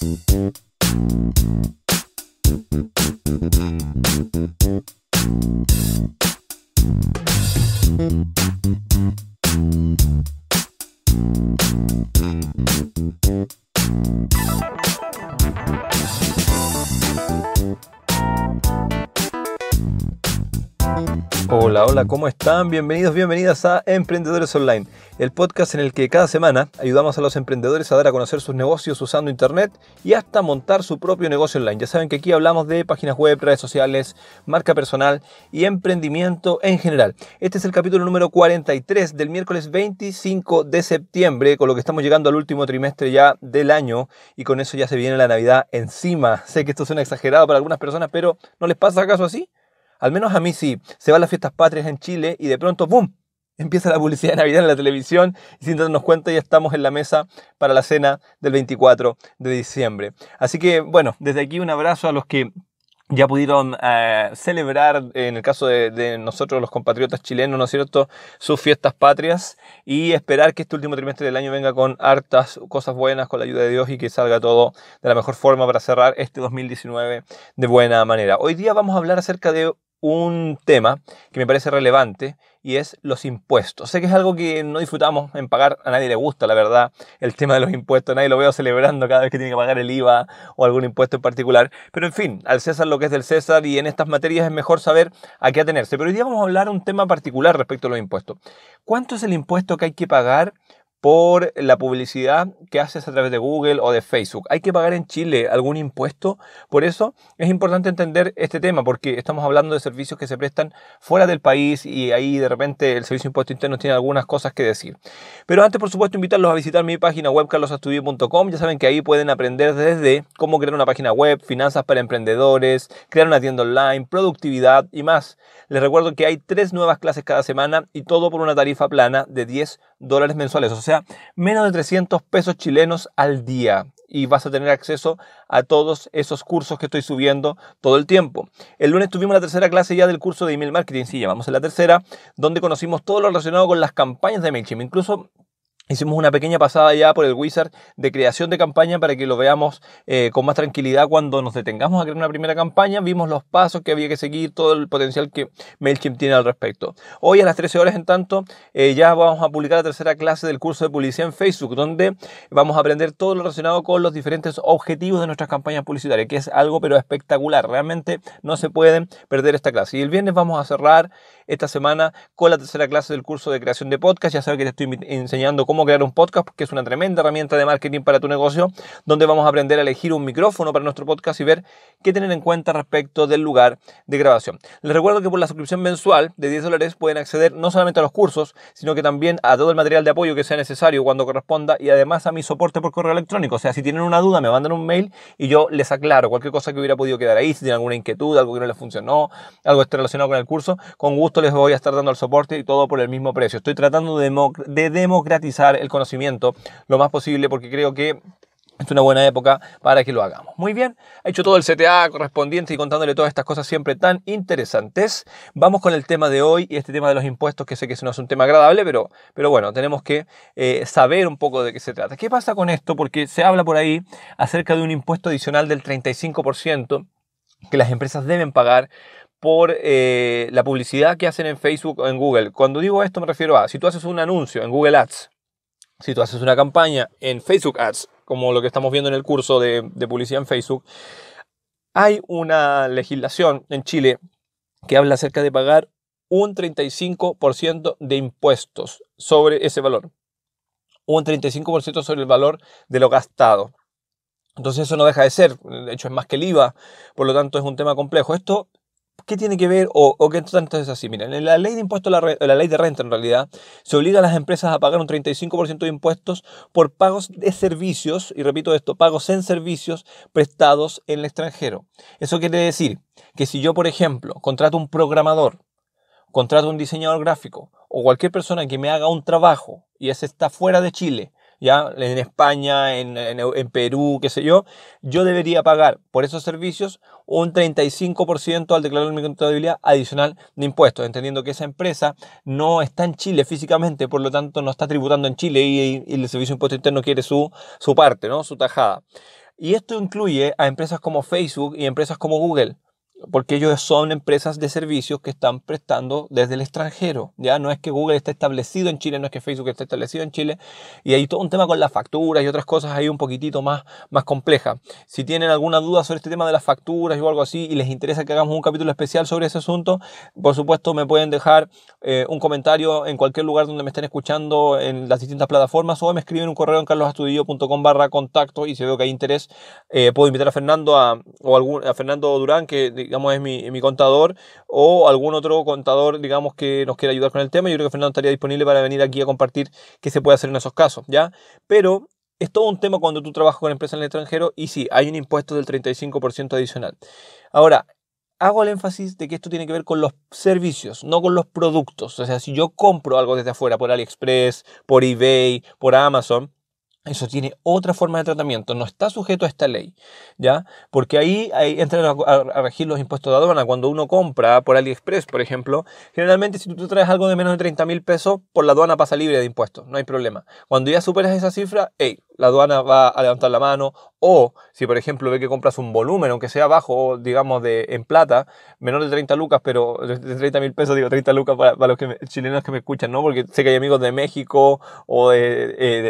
Thank you. ¿cómo están? Bienvenidos, bienvenidas a Emprendedores Online, el podcast en el que cada semana ayudamos a los emprendedores a dar a conocer sus negocios usando Internet y hasta montar su propio negocio online. Ya saben que aquí hablamos de páginas web, redes sociales, marca personal y emprendimiento en general. Este es el capítulo número 43 del miércoles 25 de septiembre, con lo que estamos llegando al último trimestre ya del año y con eso ya se viene la Navidad encima. Sé que esto suena exagerado para algunas personas, pero ¿no les pasa acaso así? Al menos a mí sí. Se van las fiestas patrias en Chile y de pronto, ¡boom! Empieza la publicidad de Navidad en la televisión y sin darnos cuenta ya estamos en la mesa para la cena del 24 de diciembre. Así que, bueno, desde aquí un abrazo a los que ya pudieron eh, celebrar, en el caso de, de, nosotros los compatriotas chilenos, ¿no es cierto?, sus fiestas patrias y esperar que este último trimestre del año venga con hartas cosas buenas, con la ayuda de Dios y que salga todo de la mejor forma para cerrar este 2019 de buena manera. Hoy día vamos a hablar acerca de un tema que me parece relevante y es los impuestos. Sé que es algo que no disfrutamos en pagar, a nadie le gusta, la verdad, el tema de los impuestos, nadie lo veo celebrando cada vez que tiene que pagar el IVA o algún impuesto en particular, pero en fin, al César lo que es del César y en estas materias es mejor saber a qué atenerse. Pero hoy día vamos a hablar un tema particular respecto a los impuestos. ¿Cuánto es el impuesto que hay que pagar por la publicidad que haces a través de Google o de Facebook. ¿Hay que pagar en Chile algún impuesto? Por eso es importante entender este tema, porque estamos hablando de servicios que se prestan fuera del país y ahí de repente el Servicio de Impuesto Interno tiene algunas cosas que decir. Pero antes, por supuesto, invitarlos a visitar mi página web carlosastudio.com Ya saben que ahí pueden aprender desde cómo crear una página web, finanzas para emprendedores, crear una tienda online, productividad y más. Les recuerdo que hay tres nuevas clases cada semana y todo por una tarifa plana de 10 dólares mensuales, o sea, menos de 300 pesos chilenos al día y vas a tener acceso a todos esos cursos que estoy subiendo todo el tiempo. El lunes tuvimos la tercera clase ya del curso de email marketing, si llamamos a la tercera, donde conocimos todo lo relacionado con las campañas de MailChimp, incluso Hicimos una pequeña pasada ya por el wizard de creación de campaña para que lo veamos eh, con más tranquilidad cuando nos detengamos a crear una primera campaña. Vimos los pasos que había que seguir, todo el potencial que MailChimp tiene al respecto. Hoy a las 13 horas, en tanto, eh, ya vamos a publicar la tercera clase del curso de publicidad en Facebook, donde vamos a aprender todo lo relacionado con los diferentes objetivos de nuestras campañas publicitarias, que es algo pero espectacular. Realmente no se pueden perder esta clase. Y el viernes vamos a cerrar esta semana con la tercera clase del curso de creación de podcast. Ya sabes que te estoy enseñando cómo crear un podcast, que es una tremenda herramienta de marketing para tu negocio, donde vamos a aprender a elegir un micrófono para nuestro podcast y ver qué tener en cuenta respecto del lugar de grabación. Les recuerdo que por la suscripción mensual de 10 dólares pueden acceder no solamente a los cursos, sino que también a todo el material de apoyo que sea necesario cuando corresponda y además a mi soporte por correo electrónico. O sea, si tienen una duda, me mandan un mail y yo les aclaro cualquier cosa que hubiera podido quedar ahí, si tienen alguna inquietud, algo que no les funcionó, algo que esté relacionado con el curso, con gusto les voy a estar dando el soporte y todo por el mismo precio. Estoy tratando de democratizar el conocimiento lo más posible porque creo que es una buena época para que lo hagamos. Muy bien, ha hecho todo el CTA correspondiente y contándole todas estas cosas siempre tan interesantes. Vamos con el tema de hoy y este tema de los impuestos, que sé que no es un tema agradable, pero, pero bueno, tenemos que eh, saber un poco de qué se trata. ¿Qué pasa con esto? Porque se habla por ahí acerca de un impuesto adicional del 35% que las empresas deben pagar por eh, la publicidad que hacen en Facebook o en Google. Cuando digo esto me refiero a si tú haces un anuncio en Google Ads, si tú haces una campaña en Facebook Ads, como lo que estamos viendo en el curso de, publicidad en Facebook, hay una legislación en Chile que habla acerca de pagar un 35% de impuestos sobre ese valor. Un 35% sobre el valor de lo gastado. Entonces eso no deja de ser, de hecho es más que el IVA, por lo tanto es un tema complejo. Esto ¿Qué tiene que ver o, qué tanto es así? Mira, en la ley de impuestos, la, la, ley de renta en realidad, se obliga a las empresas a pagar un 35% de impuestos por pagos de servicios, y repito esto, pagos en servicios prestados en el extranjero. Eso quiere decir que si yo, por ejemplo, contrato un programador, contrato un diseñador gráfico o cualquier persona que me haga un trabajo y ese está fuera de Chile ya en España, en, Perú, qué sé yo, yo debería pagar por esos servicios un 35% al declarar mi contabilidad adicional de impuestos, entendiendo que esa empresa no está en Chile físicamente, por lo tanto no está tributando en Chile y, el Servicio de Impuesto Interno quiere su, su parte, ¿no? su tajada. Y esto incluye a empresas como Facebook y empresas como Google porque ellos son empresas de servicios que están prestando desde el extranjero. Ya no es que Google esté establecido en Chile, no es que Facebook esté establecido en Chile. Y hay todo un tema con las facturas y otras cosas ahí un poquitito más, más compleja. Si tienen alguna duda sobre este tema de las facturas o algo así y les interesa que hagamos un capítulo especial sobre ese asunto, por supuesto me pueden dejar eh, un comentario en cualquier lugar donde me estén escuchando en las distintas plataformas o me escriben un correo en carlosastudillo.com barra contacto y si veo que hay interés, eh, puedo invitar a Fernando o a Fernando Durán que digamos, es mi, contador, o algún otro contador, digamos, que nos quiera ayudar con el tema. Yo creo que Fernando estaría disponible para venir aquí a compartir qué se puede hacer en esos casos, ¿ya? Pero es todo un tema cuando tú trabajas con empresas en el extranjero y sí, hay un impuesto del 35% adicional. Ahora, hago el énfasis de que esto tiene que ver con los servicios, no con los productos. O sea, si yo compro algo desde afuera por AliExpress, por eBay, por Amazon, eso tiene otra forma de tratamiento, no está sujeto a esta ley, ¿ya? Porque ahí, entran a, regir los impuestos de aduana. Cuando uno compra por AliExpress, por ejemplo, generalmente si tú traes algo de menos de 30 mil pesos, por la aduana pasa libre de impuestos, no hay problema. Cuando ya superas esa cifra, hey, la aduana va a levantar la mano, o si por ejemplo ve que compras un volumen, aunque sea bajo, digamos, de, en plata, menor de 30 lucas, pero de 30 mil pesos, digo 30 lucas para, los que chilenos que me escuchan, ¿no? Porque sé que hay amigos de México o eh, de,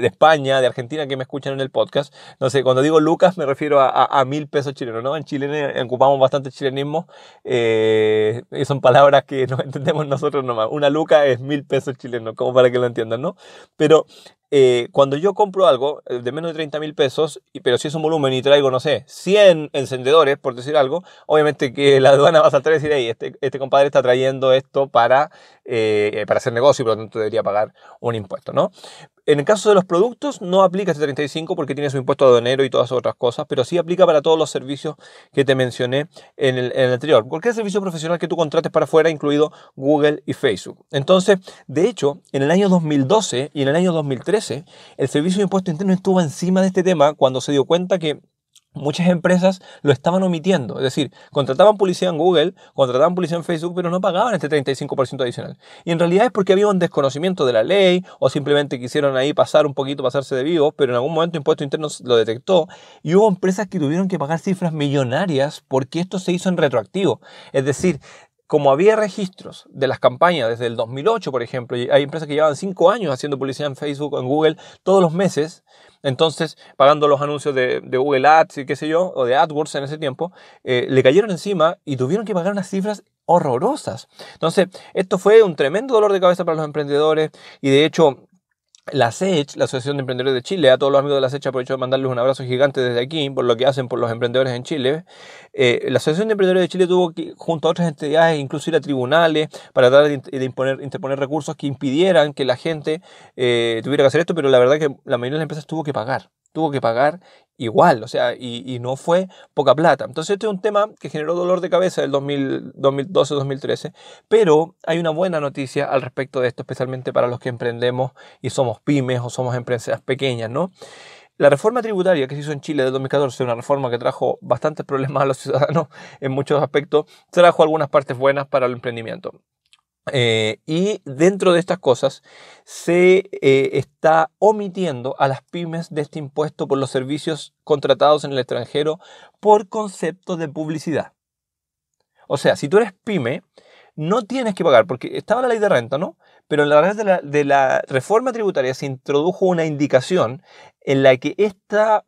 de, España, de Argentina que me escuchan en el podcast. No sé, cuando digo lucas me refiero a, a, mil pesos chilenos, ¿no? En Chile eh, ocupamos bastante chilenismo eh, y son palabras que no entendemos nosotros nomás. Una luca es mil pesos chilenos, como para que lo entiendan, ¿no? Pero eh, cuando yo compro algo eh, de menos de 30 mil pesos, pero si es un volumen y traigo, no sé, 100 encendedores, por decir algo, obviamente que la aduana va a saltar y decir, este, este compadre está trayendo esto para, eh, para hacer negocio y por lo tanto debería pagar un impuesto, ¿no? En el caso de los productos no aplica este 35 porque tiene su impuesto aduanero y todas otras cosas, pero sí aplica para todos los servicios que te mencioné en el, en el anterior. Cualquier servicio profesional que tú contrates para afuera, incluido Google y Facebook. Entonces, de hecho, en el año 2012 y en el año 2013, el Servicio de Impuesto Interno estuvo encima de este tema cuando se dio cuenta que muchas empresas lo estaban omitiendo. Es decir, contrataban publicidad en Google, contrataban publicidad en Facebook, pero no pagaban este 35% adicional. Y en realidad es porque había un desconocimiento de la ley o simplemente quisieron ahí pasar un poquito, pasarse de vivo, pero en algún momento Impuesto Interno lo detectó y hubo empresas que tuvieron que pagar cifras millonarias porque esto se hizo en retroactivo. Es decir, como había registros de las campañas desde el 2008, por ejemplo, y hay empresas que llevaban cinco años haciendo publicidad en Facebook o en Google todos los meses, entonces pagando los anuncios de, Google Ads y qué sé yo, o de AdWords en ese tiempo, eh, le cayeron encima y tuvieron que pagar unas cifras horrorosas. Entonces, esto fue un tremendo dolor de cabeza para los emprendedores y de hecho la SECH, la Asociación de Emprendedores de Chile, a todos los amigos de la SECH aprovecho de mandarles un abrazo gigante desde aquí por lo que hacen por los emprendedores en Chile. Eh, la Asociación de Emprendedores de Chile tuvo que, junto a otras entidades, incluso ir a tribunales para tratar de, imponer, interponer recursos que impidieran que la gente eh, tuviera que hacer esto, pero la verdad que la mayoría de las empresas tuvo que pagar tuvo que pagar igual, o sea, y, no fue poca plata. Entonces este es un tema que generó dolor de cabeza del 2012-2013, pero hay una buena noticia al respecto de esto, especialmente para los que emprendemos y somos pymes o somos empresas pequeñas, ¿no? La reforma tributaria que se hizo en Chile de 2014, una reforma que trajo bastantes problemas a los ciudadanos en muchos aspectos, trajo algunas partes buenas para el emprendimiento. Eh, y dentro de estas cosas se eh, está omitiendo a las pymes de este impuesto por los servicios contratados en el extranjero por concepto de publicidad. O sea, si tú eres pyme, no tienes que pagar, porque estaba la ley de renta, ¿no? Pero en la de la, reforma tributaria se introdujo una indicación en la que esta,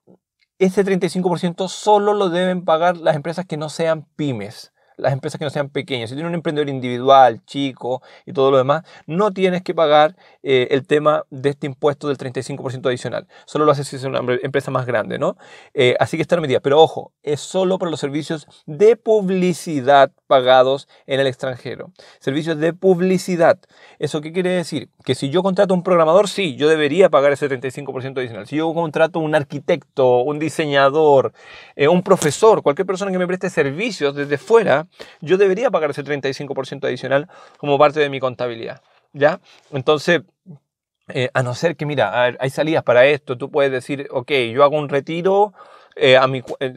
este 35% solo lo deben pagar las empresas que no sean pymes las empresas que no sean pequeñas. Si tienes un emprendedor individual, chico y todo lo demás, no tienes que pagar eh, el tema de este impuesto del 35% adicional. Solo lo haces si es una empresa más grande, ¿no? Eh, así que está la medida. Pero ojo, es solo para los servicios de publicidad pagados en el extranjero. Servicios de publicidad. ¿Eso qué quiere decir? Que si yo contrato un programador, sí, yo debería pagar ese 35% adicional. Si yo contrato un arquitecto, un diseñador, eh, un profesor, cualquier persona que me preste servicios desde fuera, yo debería pagar ese 35% adicional como parte de mi contabilidad. ¿Ya? Entonces, eh, a no ser que, mira, hay salidas para esto, tú puedes decir, ok, yo hago un retiro eh, eh,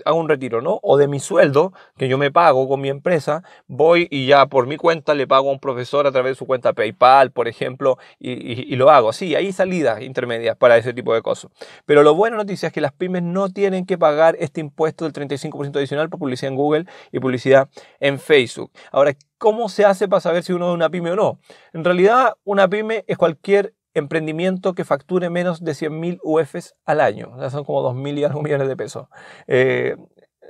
hago a, un retiro, ¿no? O de mi sueldo que yo me pago con mi empresa, voy y ya por mi cuenta le pago a un profesor a través de su cuenta PayPal, por ejemplo, y, lo hago. Sí, hay salidas intermedias para ese tipo de cosas. Pero lo buena noticia es que las pymes no tienen que pagar este impuesto del 35% adicional por publicidad en Google y publicidad en Facebook. Ahora, ¿cómo se hace para saber si uno es una pyme o no? En realidad, una pyme es cualquier emprendimiento que facture menos de 100.000 UFs al año. O sea, son como 2.000 y algo millones de pesos. Eh,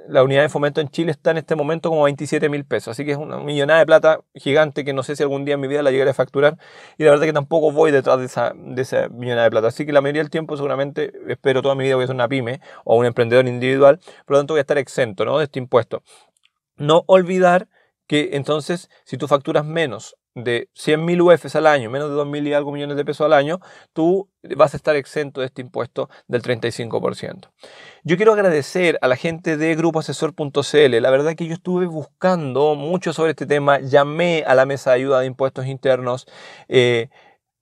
la unidad de fomento en Chile está en este momento como 27.000 mil pesos. Así que es una millonada de plata gigante que no sé si algún día en mi vida la llegaré a facturar. Y la verdad que tampoco voy detrás de esa, millonada de plata. Así que la mayoría del tiempo seguramente, espero toda mi vida voy a ser una pyme o un emprendedor individual. Por lo tanto voy a estar exento ¿no? de este impuesto. No olvidar que entonces si tú facturas menos de 100.000 UFs al año, menos de 2.000 y algo millones de pesos al año, tú vas a estar exento de este impuesto del 35%. Yo quiero agradecer a la gente de grupoasesor.cl. La verdad que yo estuve buscando mucho sobre este tema, llamé a la mesa de ayuda de impuestos internos. Eh,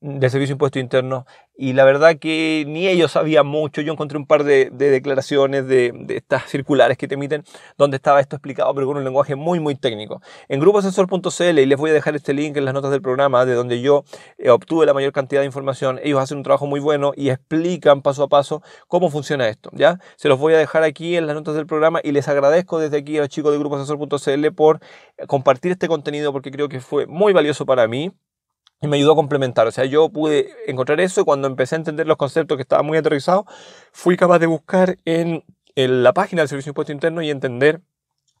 del Servicio impuesto interno y la verdad que ni ellos sabían mucho. Yo encontré un par de, declaraciones de, estas circulares que te emiten donde estaba esto explicado, pero con un lenguaje muy, muy técnico. En gruposensor.cl y les voy a dejar este link en las notas del programa, de donde yo eh, obtuve la mayor cantidad de información, ellos hacen un trabajo muy bueno y explican paso a paso cómo funciona esto. ¿ya? Se los voy a dejar aquí en las notas del programa y les agradezco desde aquí a los chicos de gruposensor.cl por eh, compartir este contenido porque creo que fue muy valioso para mí y me ayudó a complementar. O sea, yo pude encontrar eso y cuando empecé a entender los conceptos que estaban muy aterrizados, fui capaz de buscar en, la página del Servicio de Impuesto Interno y entender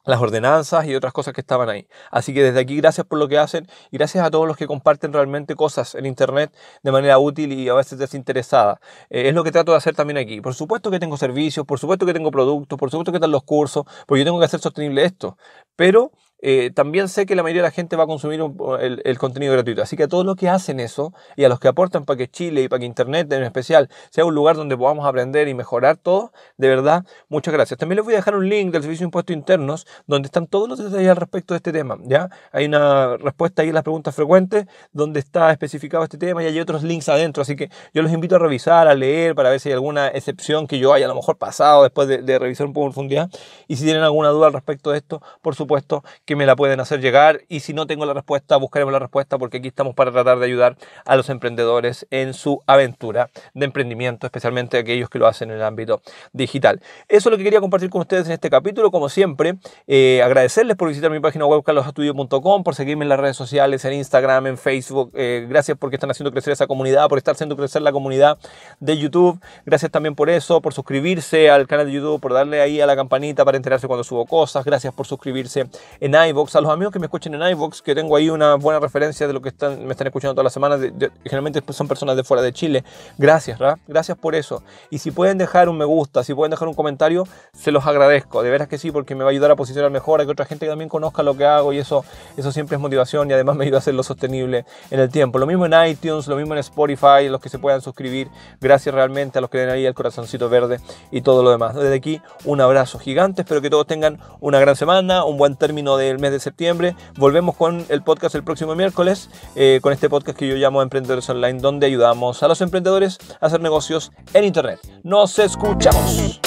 las ordenanzas y otras cosas que estaban ahí. Así que desde aquí gracias por lo que hacen y gracias a todos los que comparten realmente cosas en Internet de manera útil y a veces desinteresada. Eh, es lo que trato de hacer también aquí. Por supuesto que tengo servicios, por supuesto que tengo productos, por supuesto que están los cursos, porque yo tengo que hacer sostenible esto. Pero eh, también sé que la mayoría de la gente va a consumir el, contenido gratuito. Así que a todos los que hacen eso y a los que aportan para que Chile y para que Internet en especial sea un lugar donde podamos aprender y mejorar todo, de verdad, muchas gracias. También les voy a dejar un link del Servicio de Impuestos Internos donde están todos los detalles al respecto de este tema. ¿ya? Hay una respuesta ahí en las preguntas frecuentes donde está especificado este tema y hay otros links adentro. Así que yo los invito a revisar, a leer para ver si hay alguna excepción que yo haya a lo mejor pasado después de, revisar un poco en profundidad. Y si tienen alguna duda al respecto de esto, por supuesto que me la pueden hacer llegar y si no tengo la respuesta, buscaremos la respuesta porque aquí estamos para tratar de ayudar a los emprendedores en su aventura de emprendimiento, especialmente aquellos que lo hacen en el ámbito digital. Eso es lo que quería compartir con ustedes en este capítulo. Como siempre, eh, agradecerles por visitar mi página web carlosastudio.com, por seguirme en las redes sociales, en Instagram, en Facebook. Eh, gracias porque están haciendo crecer esa comunidad, por estar haciendo crecer la comunidad de YouTube. Gracias también por eso, por suscribirse al canal de YouTube, por darle ahí a la campanita para enterarse cuando subo cosas. Gracias por suscribirse en iVox, a los amigos que me escuchen en iVox, que tengo ahí una buena referencia de lo que me están escuchando todas las semanas, generalmente son personas de fuera de Chile. Gracias, gracias por eso. Y si pueden dejar un me gusta, si pueden dejar un comentario, se los agradezco, de veras que sí, porque me va a ayudar a posicionar mejor, a que otra gente también conozca lo que hago y eso, eso siempre es motivación y además me ayuda a hacerlo sostenible en el tiempo. Lo mismo en iTunes, lo mismo en Spotify, los que se puedan suscribir. Gracias realmente a los que den ahí el corazoncito verde y todo lo demás. Desde aquí, un abrazo gigante, espero que todos tengan una gran semana, un buen término de el mes de septiembre. Volvemos con el podcast el próximo miércoles, eh, con este podcast que yo llamo Emprendedores Online, donde ayudamos a los emprendedores a hacer negocios en Internet. Nos escuchamos.